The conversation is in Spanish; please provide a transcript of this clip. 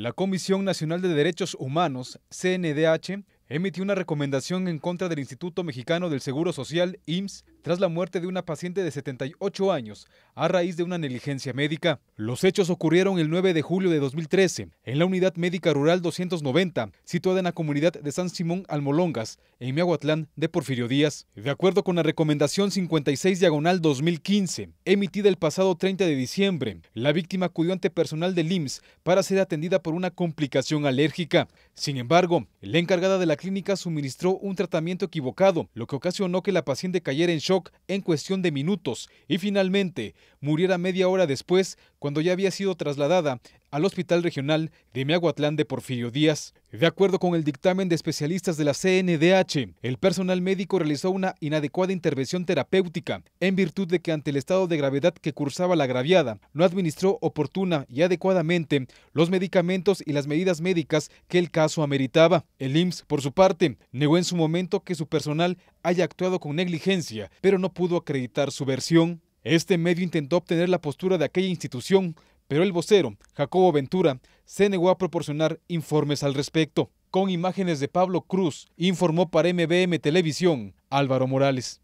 La Comisión Nacional de Derechos Humanos, CNDH, emitió una recomendación en contra del Instituto Mexicano del Seguro Social, IMSS, tras la muerte de una paciente de 78 años a raíz de una negligencia médica. Los hechos ocurrieron el 9 de julio de 2013 en la Unidad Médica Rural 290, situada en la comunidad de San Simón Almolongas, en Miahuatlán de Porfirio Díaz. De acuerdo con la recomendación 56 diagonal 2015, emitida el pasado 30 de diciembre, la víctima acudió ante personal de IMSS para ser atendida por una complicación alérgica. Sin embargo, la encargada de la clínica suministró un tratamiento equivocado, lo que ocasionó que la paciente cayera en en cuestión de minutos y finalmente muriera media hora después cuando ya había sido trasladada al Hospital Regional de Miahuatlán de Porfirio Díaz. De acuerdo con el dictamen de especialistas de la CNDH, el personal médico realizó una inadecuada intervención terapéutica en virtud de que ante el estado de gravedad que cursaba la agraviada, no administró oportuna y adecuadamente los medicamentos y las medidas médicas que el caso ameritaba. El IMSS, por su parte, negó en su momento que su personal haya actuado con negligencia, pero no pudo acreditar su versión. Este medio intentó obtener la postura de aquella institución, pero el vocero, Jacobo Ventura, se negó a proporcionar informes al respecto. Con imágenes de Pablo Cruz, informó para MBM Televisión Álvaro Morales.